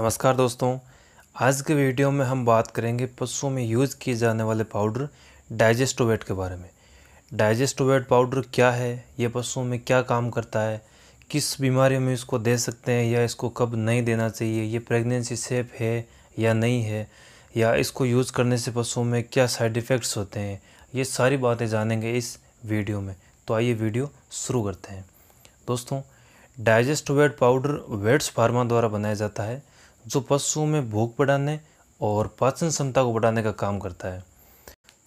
नमस्कार दोस्तों आज के वीडियो में हम बात करेंगे पशुओं में यूज़ किए जाने वाले पाउडर डाइजेस्टोवेट के बारे में डाइजेस्टोवेट पाउडर क्या है ये पशुओं में क्या काम करता है किस बीमारियों में इसको दे सकते हैं या इसको कब नहीं देना चाहिए ये प्रेगनेंसी सेफ है या नहीं है या इसको यूज़ करने से पशुओं में क्या साइड इफ़ेक्ट्स होते हैं ये सारी बातें जानेंगे इस वीडियो में तो आइए वीडियो शुरू करते हैं दोस्तों डाइजेस्टोवेट पाउडर वेट्स फार्मा द्वारा बनाया जाता है जो पशुओं में भूख बढ़ाने और पाचन क्षमता को बढ़ाने का काम करता है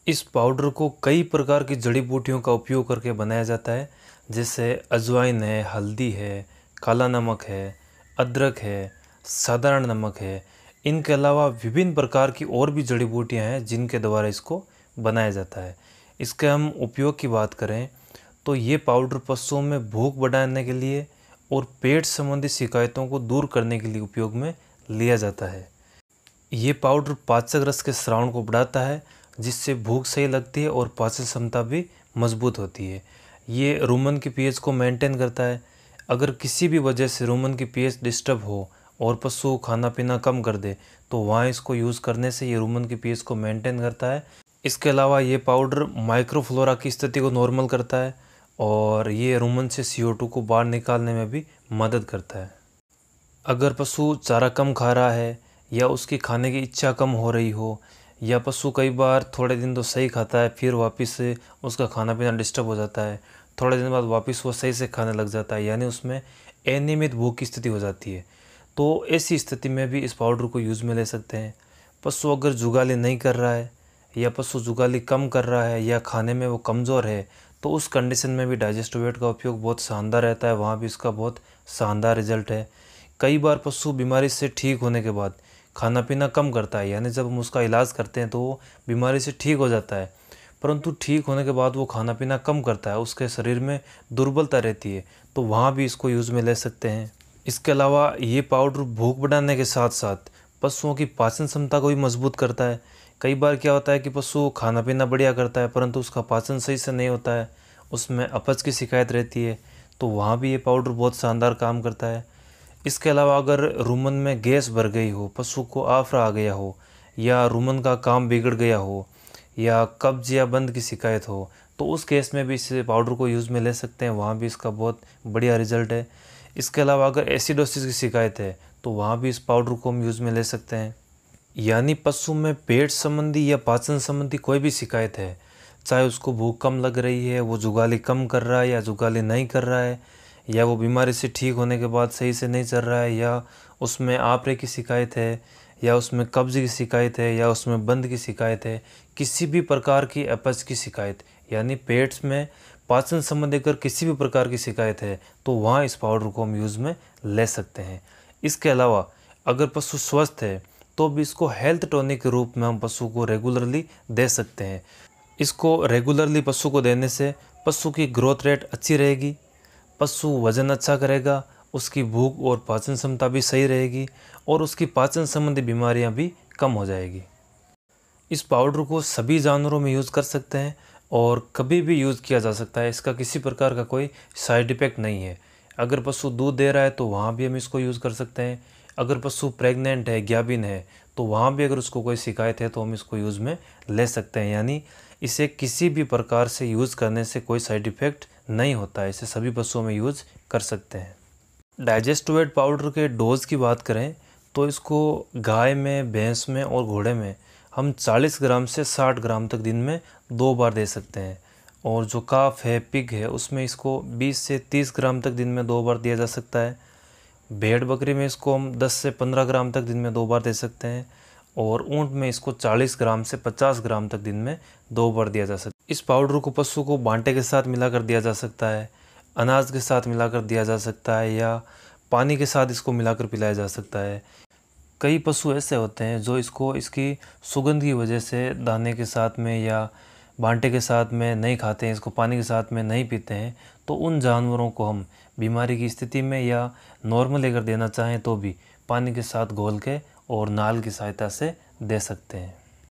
इस पाउडर को कई प्रकार की जड़ी बूटियों का उपयोग करके बनाया जाता है जैसे अजवाइन है हल्दी है काला नमक है अदरक है साधारण नमक है इनके अलावा विभिन्न प्रकार की और भी जड़ी बूटियाँ हैं जिनके द्वारा इसको बनाया जाता है इसके हम उपयोग की बात करें तो ये पाउडर पशुओं में भूख बढ़ाने के लिए और पेट संबंधी शिकायतों को दूर करने के लिए उपयोग में लिया जाता है ये पाउडर पाचक रस के श्रावण को बढ़ाता है जिससे भूख सही लगती है और पाचन क्षमता भी मजबूत होती है ये रोमन की पीएच को मेंटेन करता है अगर किसी भी वजह से रोमन की पीएच डिस्टर्ब हो और पशु खाना पीना कम कर दे तो वहाँ इसको यूज़ करने से ये रोमन की पीएच को मेंटेन करता है इसके अलावा ये पाउडर माइक्रोफ्लोरा की स्थिति को नॉर्मल करता है और ये रोमन से सी को बाहर निकालने में भी मदद करता है अगर पशु चारा कम खा रहा है या उसकी खाने की इच्छा कम हो रही हो या पशु कई बार थोड़े दिन तो सही खाता है फिर वापस उसका खाना पीना डिस्टर्ब हो जाता है थोड़े दिन बाद वापस वो सही से खाने लग जाता है यानी उसमें अनियमित भूख की स्थिति हो जाती है तो ऐसी स्थिति में भी इस पाउडर को यूज़ में ले सकते हैं पशु अगर जुगाली नहीं कर रहा है या पशु जुगाली कम कर रहा है या खाने में वो कमज़ोर है तो उस कंडीशन में भी डाइजेस्टिवेट का उपयोग बहुत शानदार रहता है वहाँ भी इसका बहुत शानदार रिजल्ट है कई बार पशु बीमारी से ठीक होने के बाद खाना पीना कम करता है यानी जब हम उसका इलाज करते हैं तो वो बीमारी से ठीक हो जाता है परंतु ठीक होने के बाद वो खाना पीना कम करता है उसके शरीर में दुर्बलता रहती है तो वहाँ भी इसको यूज़ में ले सकते हैं इसके अलावा ये पाउडर भूख बढ़ाने के साथ साथ पशुओं की पाचन क्षमता को भी मजबूत करता है कई बार क्या होता है कि पशु खाना पीना बढ़िया करता है परंतु उसका पाचन सही से नहीं होता है उसमें अपच की शिकायत रहती है तो वहाँ भी ये पाउडर बहुत शानदार काम करता है इसके अलावा अगर रूमन में गैस भर गई हो पशु को आफरा आ गया हो या रूमन का काम बिगड़ गया हो या कब्ज या बंद की शिकायत हो तो उस केस में भी इस पाउडर को यूज़ में ले सकते हैं वहाँ भी इसका बहुत बढ़िया रिजल्ट है इसके अलावा अगर एसिडोसिस की शिकायत है तो वहाँ भी इस पाउडर को हम यूज़ में ले सकते हैं यानी पशु में पेट संबंधी या पाचन संबंधी कोई भी शिकायत है चाहे उसको भूख कम लग रही है वो जुगाली कम कर रहा है या जुगाली नहीं कर रहा है या वो बीमारी से ठीक होने के बाद सही से नहीं चल रहा है या उसमें आपरे की शिकायत है या उसमें कब्ज़ की शिकायत है या उसमें बंद की शिकायत है किसी भी प्रकार की अपज़ की शिकायत यानी पेट्स में पाचन संबंधी अगर किसी भी प्रकार की शिकायत है तो वहाँ इस पाउडर को हम यूज़ में ले सकते हैं इसके अलावा अगर पशु स्वस्थ है तो भी इसको हेल्थ टॉनिक के रूप में हम पशु को रेगुलरली दे सकते हैं इसको रेगुलरली पशु को देने से पशु की ग्रोथ रेट अच्छी रहेगी पशु वज़न अच्छा करेगा उसकी भूख और पाचन क्षमता भी सही रहेगी और उसकी पाचन संबंधी बीमारियां भी कम हो जाएगी इस पाउडर को सभी जानवरों में यूज़ कर सकते हैं और कभी भी यूज़ किया जा सकता है इसका किसी प्रकार का कोई साइड इफ़ेक्ट नहीं है अगर पशु दूध दे रहा है तो वहाँ भी हम इसको यूज़ कर सकते हैं अगर पशु प्रेग्नेंट है ग्याबिन है तो वहाँ भी अगर उसको कोई शिकायत है तो हम इसको यूज़ में ले सकते हैं यानी इसे किसी भी प्रकार से यूज़ करने से कोई साइड इफ़ेक्ट नहीं होता है इसे सभी पशुओं में यूज़ कर सकते हैं डाइजेस्टोवेट पाउडर के डोज़ की बात करें तो इसको गाय में भैंस में और घोड़े में हम 40 ग्राम से 60 ग्राम तक दिन में दो बार दे सकते हैं और जो काफ है पिग है उसमें इसको 20 से 30 ग्राम तक दिन में दो बार दिया जा सकता है भेड़ बकरी में इसको हम 10 से 15 ग्राम तक दिन में दो बार दे सकते हैं और ऊँट में इसको 40 ग्राम से 50 ग्राम तक दिन में दो बार दिया जा सकता है इस पाउडर को पशु को बांटे के साथ मिलाकर दिया जा सकता है अनाज के साथ मिलाकर दिया जा सकता है या पानी के साथ इसको मिलाकर पिलाया जा सकता है कई पशु ऐसे होते हैं जो इसको इसकी सुगंध की वजह से दाने के साथ में या बांटे के साथ में नहीं खाते हैं इसको पानी के साथ में नहीं पीते हैं तो उन जानवरों को हम बीमारी की स्थिति में या नॉर्मल लेकर देना चाहें तो भी पानी के साथ घोल के और नाल की सहायता से दे सकते हैं